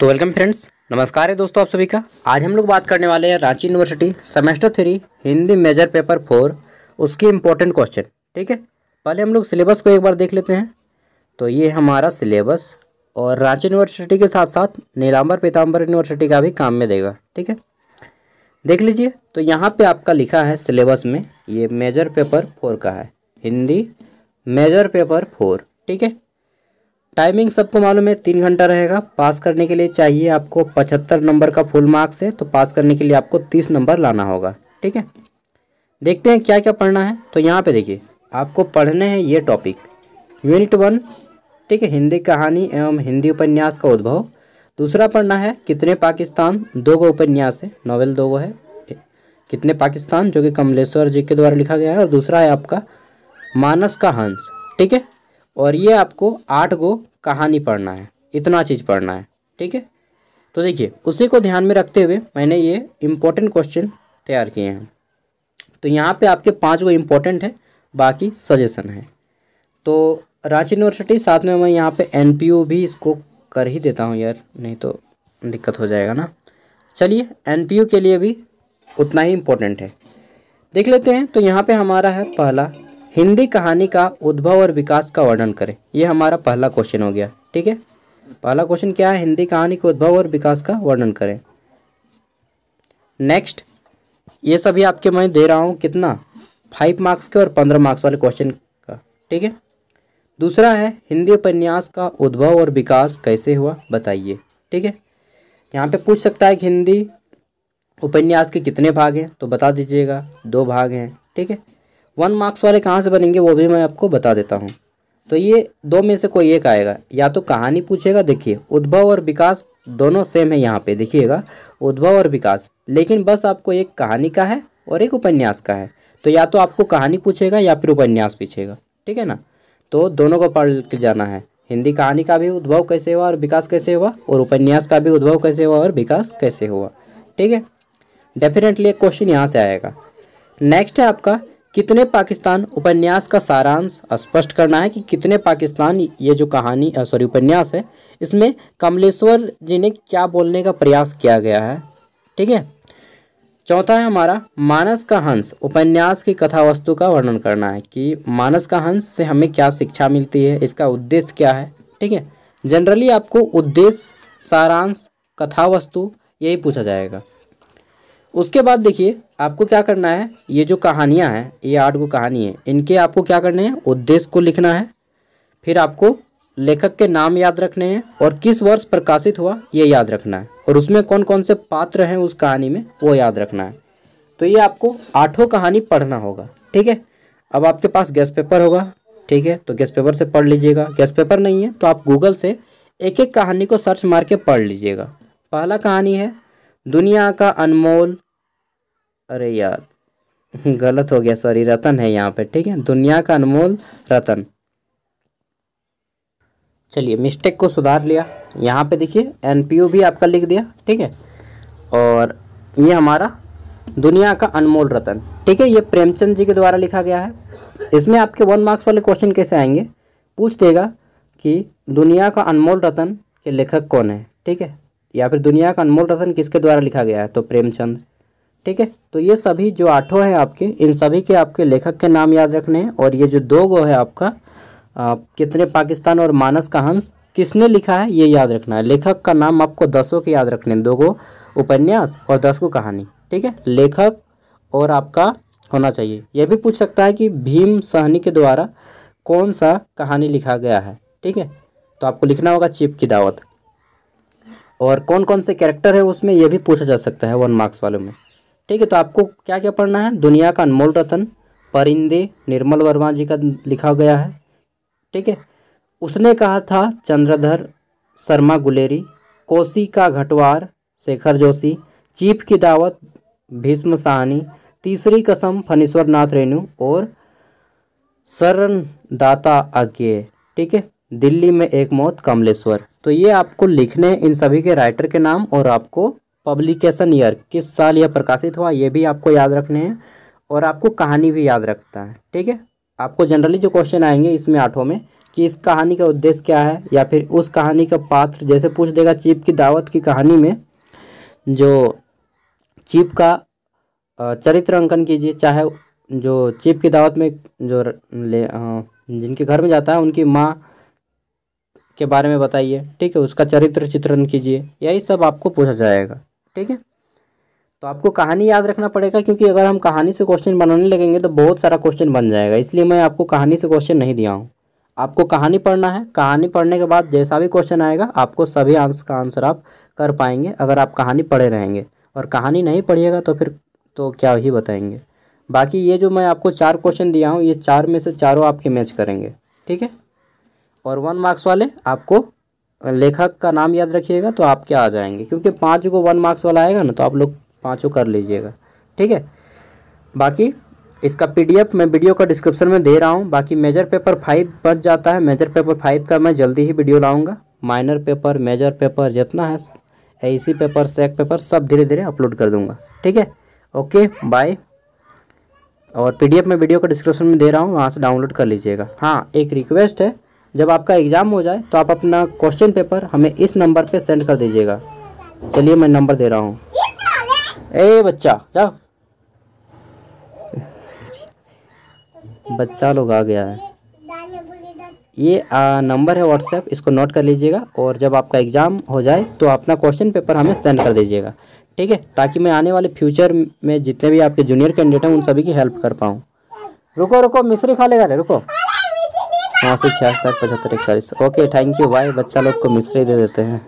तो welcome friends नमस्कार है दोस्तों आप सभी का आज हम लोग बात करने वाले हैं Ranchi university semester three Hindi major paper four उसके इम्पोर्टेंट क्वेश्चन ठीक है पहले हम लोग सिलेबस को एक बार देख लेते हैं तो ये हमारा सिलेबस और रांची यूनिवर्सिटी के साथ साथ नीलाम्बर पीताम्बर यूनिवर्सिटी का भी काम में देगा ठीक है देख लीजिए तो यहाँ पर आपका लिखा है सिलेबस में ये मेजर पेपर फोर का है हिंदी मेजर पेपर फोर ठीक है टाइमिंग सबको मालूम है तीन घंटा रहेगा पास करने के लिए चाहिए आपको पचहत्तर नंबर का फुल मार्क्स है तो पास करने के लिए आपको तीस नंबर लाना होगा ठीक है देखते हैं क्या क्या पढ़ना है तो यहाँ पे देखिए आपको पढ़ने हैं ये टॉपिक यूनिट वन ठीक है हिंदी कहानी एवं हिंदी उपन्यास का उद्भव दूसरा पढ़ना है कितने पाकिस्तान दो गो उपन्यास है नॉवेल दो गो है कितने पाकिस्तान जो कि कमलेश्वर जी के द्वारा लिखा गया है और दूसरा है आपका मानस का हंस ठीक है और ये आपको आठ गो कहानी पढ़ना है इतना चीज़ पढ़ना है ठीक है तो देखिए उसी को ध्यान में रखते हुए मैंने ये इम्पोर्टेंट क्वेश्चन तैयार किए हैं तो यहाँ पे आपके पाँच गो इम्पोर्टेंट है बाकी सजेशन है तो रांची यूनिवर्सिटी साथ में मैं यहाँ पे एन भी इसको कर ही देता हूँ यार नहीं तो दिक्कत हो जाएगा ना चलिए एन के लिए भी उतना ही इम्पोर्टेंट है देख लेते हैं तो यहाँ पे हमारा है पहला हिंदी कहानी का उद्भव और विकास का वर्णन करें ये हमारा पहला क्वेश्चन हो गया ठीक है पहला क्वेश्चन क्या है हिंदी कहानी के उद्भव और विकास का वर्णन करें नेक्स्ट ये सभी आपके मैं दे रहा हूँ कितना फाइव मार्क्स के और पंद्रह मार्क्स वाले क्वेश्चन का ठीक है दूसरा है हिंदी उपन्यास का उद्भव और विकास कैसे हुआ बताइए ठीक है यहाँ पे पूछ सकता है कि हिंदी उपन्यास के कितने भाग हैं तो बता दीजिएगा दो भाग हैं ठीक है वन मार्क्स वाले कहाँ से बनेंगे वो भी मैं आपको बता देता हूँ तो ये दो में से कोई एक आएगा या तो कहानी पूछेगा देखिए उद्भव और विकास दोनों सेम है यहाँ पे देखिएगा उद्भव और विकास लेकिन बस आपको एक कहानी का है और एक उपन्यास का है तो या तो आपको कहानी पूछेगा या फिर उपन्यास पूछेगा ठीक है ना तो दोनों को पढ़ के जाना है हिंदी कहानी का भी उद्भव कैसे हुआ और विकास कैसे हुआ और उपन्यास का भी उद्भव कैसे हुआ और विकास कैसे हुआ ठीक है डेफिनेटली एक क्वेश्चन यहाँ से आएगा नेक्स्ट है आपका कितने पाकिस्तान उपन्यास का सारांश स्पष्ट करना है कि कितने पाकिस्तान ये जो कहानी सॉरी उपन्यास है इसमें कमलेश्वर जी ने क्या बोलने का प्रयास किया गया है ठीक है चौथा है हमारा मानस का हंस उपन्यास की कथा वस्तु का वर्णन करना है कि मानस का हंस से हमें क्या शिक्षा मिलती है इसका उद्देश्य क्या है ठीक है जनरली आपको उद्देश्य सारांश कथा वस्तु यही पूछा जाएगा उसके बाद देखिए आपको क्या करना है ये जो कहानियाँ हैं ये आठ गो कहानी है इनके आपको क्या करने हैं उद्देश्य को लिखना है फिर आपको लेखक के नाम याद रखने हैं और किस वर्ष प्रकाशित हुआ ये याद रखना है और उसमें कौन कौन से पात्र हैं उस कहानी में वो याद रखना है तो ये आपको आठों कहानी पढ़ना होगा ठीक है अब आपके पास गैस पेपर होगा ठीक है तो गैस पेपर से पढ़ लीजिएगा गैस पेपर नहीं है तो आप गूगल से एक एक कहानी को सर्च मार के पढ़ लीजिएगा पहला कहानी है दुनिया का अनमोल अरे यार गलत हो गया सॉरी रतन है यहाँ पे ठीक है दुनिया का अनमोल रतन चलिए मिस्टेक को सुधार लिया यहाँ पे देखिए एनपीयू भी आपका लिख दिया ठीक है और ये हमारा दुनिया का अनमोल रतन ठीक है ये प्रेमचंद जी के द्वारा लिखा गया है इसमें आपके वन मार्क्स वाले क्वेश्चन कैसे आएंगे पूछ देगा कि दुनिया का अनमोल रतन के लेखक कौन है ठीक है या फिर दुनिया का अनमोल रतन किसके द्वारा लिखा गया है तो प्रेमचंद ठीक है तो ये सभी जो आठों हैं आपके इन सभी के आपके लेखक के नाम याद रखने हैं और ये जो दो गो है आपका आ, कितने पाकिस्तान और मानस का हंस किसने लिखा है ये याद रखना है लेखक का नाम आपको दसों के याद रखने दो गो उपन्यास और दस को कहानी ठीक है लेखक और आपका होना चाहिए यह भी पूछ सकता है कि भीम सहनी के द्वारा कौन सा कहानी लिखा गया है ठीक है तो आपको लिखना होगा चिप की दावत और कौन कौन से कैरेक्टर है उसमें यह भी पूछा जा सकता है वन मार्क्स वालों में ठीक है तो आपको क्या क्या पढ़ना है दुनिया का अनमोल रतन परिंदे निर्मल वर्मा जी का लिखा गया है ठीक है उसने कहा था चंद्रधर शर्मा गुलेरी कोसी का घटवार शेखर जोशी चीफ की दावत भीष्म साहनी तीसरी कसम फनीश्वर नाथ रेणु और शरण दाता आज्ञे ठीक है दिल्ली में एक मौत कमलेश्वर तो ये आपको लिखने इन सभी के राइटर के नाम और आपको पब्लिकेशन ईयर किस साल यह प्रकाशित हुआ ये भी आपको याद रखने हैं और आपको कहानी भी याद रखता है ठीक है आपको जनरली जो क्वेश्चन आएंगे इसमें आठों में कि इस कहानी का उद्देश्य क्या है या फिर उस कहानी का पात्र जैसे पूछ देगा चीप की दावत की कहानी में जो चीप का चरित्र अंकन कीजिए चाहे जो चीप की दावत में जो ले जिनके घर में जाता है उनकी माँ के बारे में बताइए ठीक है उसका चरित्र चित्रण कीजिए यही सब आपको पूछा जाएगा ठीक है तो आपको कहानी याद रखना पड़ेगा क्योंकि अगर हम कहानी से क्वेश्चन बनाने लगेंगे तो बहुत सारा क्वेश्चन बन जाएगा इसलिए मैं आपको कहानी से क्वेश्चन नहीं दिया हूँ आपको कहानी पढ़ना है कहानी पढ़ने के बाद जैसा भी क्वेश्चन आएगा आपको सभी आंसर का आंसर आप कर पाएंगे अगर आप कहानी पढ़े रहेंगे और कहानी नहीं पढ़िएगा तो फिर तो क्या ही बताएंगे बाकी ये जो मैं आपको चार क्वेश्चन दिया हूँ ये चार में से चारों आपके मैच करेंगे ठीक है और वन मार्क्स वाले आपको लेखक का नाम याद रखिएगा तो आप क्या आ जाएंगे क्योंकि पाँच को वन मार्क्स वाला आएगा ना तो आप लोग पाँचों कर लीजिएगा ठीक है बाकी इसका पीडीएफ मैं वीडियो का डिस्क्रिप्शन में दे रहा हूँ बाकी मेजर पेपर फाइव बच जाता है मेजर पेपर फाइव का मैं जल्दी ही वीडियो लाऊंगा माइनर पेपर मेजर पेपर जितना है ए पेपर सेक पेपर सब धीरे धीरे अपलोड कर दूंगा ठीक है ओके बाय और पीडीएफ मैं वीडियो का डिस्क्रिप्शन में दे रहा हूँ वहाँ से डाउनलोड कर लीजिएगा हाँ एक रिक्वेस्ट है जब आपका एग्ज़ाम हो जाए तो आप अपना क्वेश्चन पेपर हमें इस नंबर पे सेंड कर दीजिएगा चलिए मैं नंबर दे रहा हूँ ए बच्चा जाओ बच्चा लोग आ गया है ये नंबर है व्हाट्सएप इसको नोट कर लीजिएगा और जब आपका एग्ज़ाम हो जाए तो अपना क्वेश्चन पेपर हमें सेंड कर दीजिएगा ठीक है ताकि मैं आने वाले फ्यूचर में जितने भी आपके जूनियर कैंडिडेट हैं उन सभी की हेल्प कर पाऊँ रुको रुको मिश्री खा लेगा रुको नौ सौ छियासठ पचहत्तर इकतालीस ओके थैंक यू भाई बच्चा लोग को मिश्री दे देते हैं